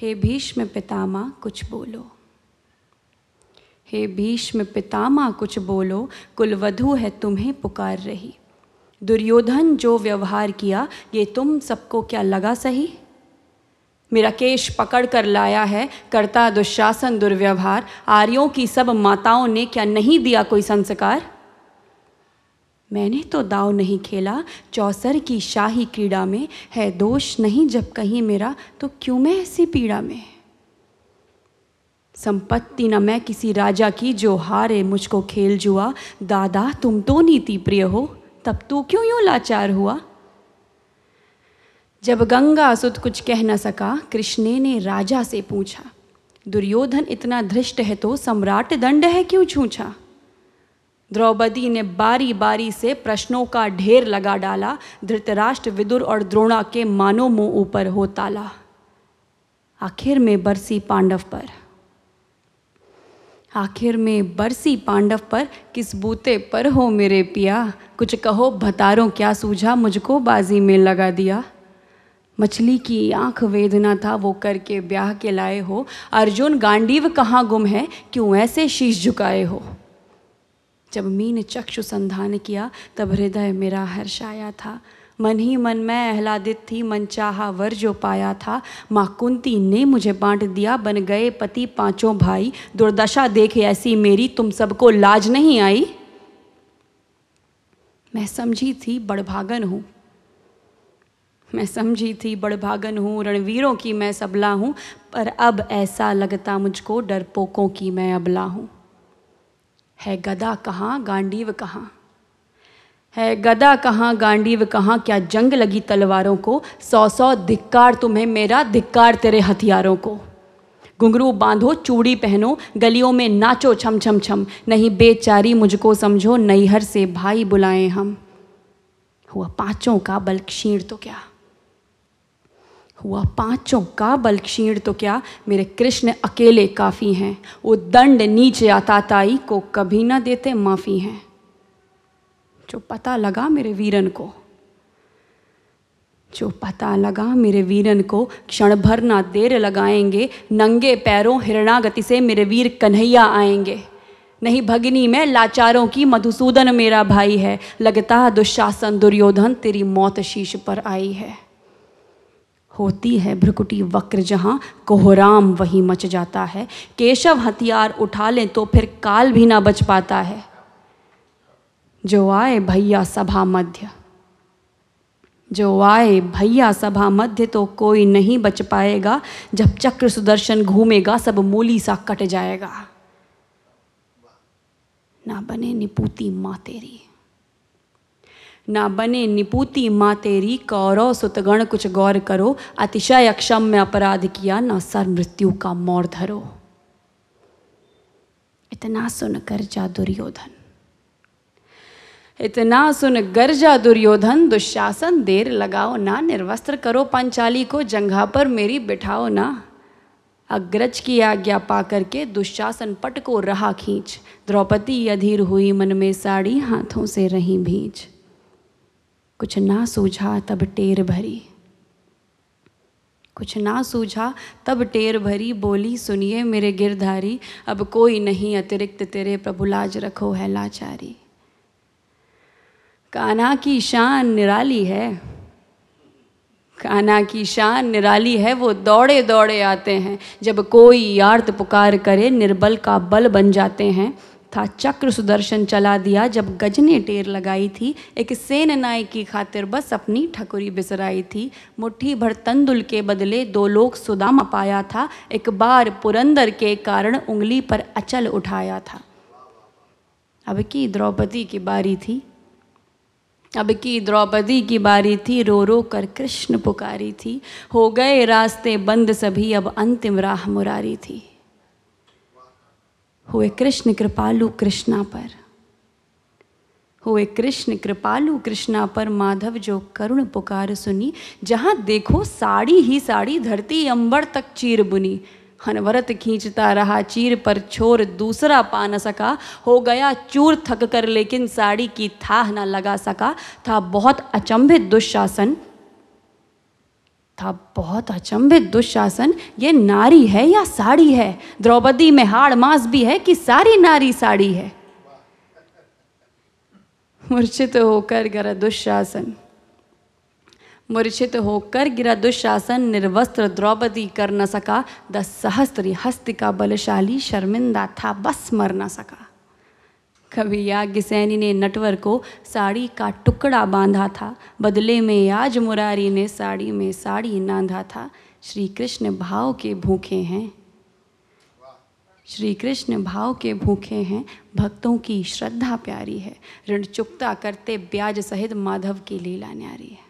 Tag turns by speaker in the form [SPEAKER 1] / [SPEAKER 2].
[SPEAKER 1] हे भीष्म पितामा कुछ बोलो हे भीष्म पितामा कुछ बोलो कुलवधु है तुम्हें पुकार रही दुर्योधन जो व्यवहार किया ये तुम सबको क्या लगा सही मेरा केश पकड़ कर लाया है करता दुशासन दुर्व्यवहार आर्यों की सब माताओं ने क्या नहीं दिया कोई संस्कार मैंने तो दाव नहीं खेला चौसर की शाही क्रीड़ा में है दोष नहीं जब कहीं मेरा तो क्यों मैं ऐसी पीड़ा में संपत्ति न मैं किसी राजा की जो हारे मुझको खेल जुआ दादा तुम तो नीति प्रिय हो तब तू तो क्यों यूं लाचार हुआ जब गंगा सुत कुछ कह न सका कृष्णे ने राजा से पूछा दुर्योधन इतना धृष्ट है तो सम्राट दंड है क्यों छूछा द्रौपदी ने बारी बारी से प्रश्नों का ढेर लगा डाला धृतराष्ट्र विदुर और द्रोणा के मानो मुंह ऊपर हो ताला आखिर में बरसी पांडव पर आखिर में बरसी पांडव पर किस बूते पर हो मेरे पिया कुछ कहो भतारों क्या सूझा मुझको बाजी में लगा दिया मछली की आंख वेदना था वो करके ब्याह के लाए हो अर्जुन गांडीव कहाँ गुम है क्यों ऐसे शीश झुकाए हो जब मीन चक्षु संधान किया तब हृदय मेरा हर्षाया था मन ही मन मैं अहलादित थी मन चाहा वर जो पाया था माँ कुंती ने मुझे बांट दिया बन गए पति पांचों भाई दुर्दशा देख ऐसी मेरी तुम सबको लाज नहीं आई मैं समझी थी बड़भागन हूँ मैं समझी थी बड़भागन हूँ रणवीरों की मैं सबला हूँ पर अब ऐसा लगता मुझको डरपोकों की मैं अबला हूँ है गदा कहाँ गांडीव कहाँ है गदा कहाँ गांडीव कहाँ क्या जंग लगी तलवारों को सौ सौ धिक्कार तुम्हें मेरा धिक्कार तेरे हथियारों को घुंगरू बांधो चूड़ी पहनो गलियों में नाचो छम छम छम नहीं बेचारी मुझको समझो नैहर से भाई बुलाएं हम हुआ पांचों का बल क्षीण तो क्या हुआ पांचों का बल क्षीण तो क्या मेरे कृष्ण अकेले काफ़ी हैं वो दंड आता ताई को कभी न देते माफ़ी हैं जो पता लगा मेरे वीरन को जो पता लगा मेरे वीरन को क्षण भर ना देर लगाएंगे नंगे पैरों हिरणागति से मेरे वीर कन्हैया आएंगे नहीं भगनी में लाचारों की मधुसूदन मेरा भाई है लगता दुशासन दुर्योधन तेरी मौत शीश पर आई है होती है भ्रकुटी वक्र जहाँ कोहराम वहीं मच जाता है केशव हथियार उठा लें तो फिर काल भी ना बच पाता है जो आए भैया सभा मध्य जो आए भैया सभा मध्य तो कोई नहीं बच पाएगा जब चक्र सुदर्शन घूमेगा सब मूली सा कट जाएगा ना बने निपूती माँ तेरी ना बने निपुति माँ तेरी कौरव सुतगण कुछ गौर करो अतिशय अक्षम में अपराध किया ना सर मृत्यु का मोर धरो इतना सुनकर जा दुर्योधन इतना सुन गर्जा दुर्योधन दुशासन देर लगाओ ना निर्वस्त्र करो पंचाली को जंघा पर मेरी बिठाओ ना अग्रज की आज्ञा पा करके दुशासन पट को रहा खींच द्रौपदी अधीर हुई मन में साड़ी हाथों से रही भींच कुछ ना सूझा तब टेर भरी कुछ ना सूझा तब टेर भरी बोली सुनिए मेरे गिरधारी अब कोई नहीं अतिरिक्त तेरे प्रभु लाज रखो है लाचारी काना की शान निराली है काना की शान निराली है वो दौड़े दौड़े आते हैं जब कोई आर्त पुकार करे निर्बल का बल बन जाते हैं था चक्र सुदर्शन चला दिया जब गज ने टेर लगाई थी एक सेन नाय की खातिर बस अपनी ठकुरी बिसराई थी मुट्ठी भर तंदुल के बदले दो लोग सुदाम पाया था एक बार पुरंदर के कारण उंगली पर अचल उठाया था अब की द्रौपदी की बारी थी अब की द्रौपदी की बारी थी रो रो कर कृष्ण पुकारी थी हो गए रास्ते बंद सभी अब अंतिम राह मुरारी थी हुए कृष्ण कृपालु कृष्णा पर हुए कृष्ण कृपालु कृष्णा पर माधव जो करुण पुकार सुनी जहाँ देखो साड़ी ही साड़ी धरती अंबर तक चीर बुनी हनवरत खींचता रहा चीर पर छोर दूसरा पा न सका हो गया चूर थक कर लेकिन साड़ी की थाह न लगा सका था बहुत अचंभित दुशासन था बहुत अचंभित दुशासन ये नारी है या साड़ी है द्रौपदी में हाड़ मास भी है कि सारी नारी साड़ी है मूर्छित होकर गिरा दुशासन मूर्छित होकर गिरा दुशासन निर्वस्त्र द्रौपदी कर न सका दस सहस्त्री हस्तिका का बलशाली शर्मिंदा था बस मर न सका कभी याज्ञ सैनी ने नटवर को साड़ी का टुकड़ा बांधा था बदले में आज मुरारी ने साड़ी में साड़ी नांधा था श्री कृष्ण भाव के भूखे हैं श्री कृष्ण भाव के भूखे हैं भक्तों की श्रद्धा प्यारी है ऋण चुकता करते ब्याज सहित माधव की लीला न्यारी है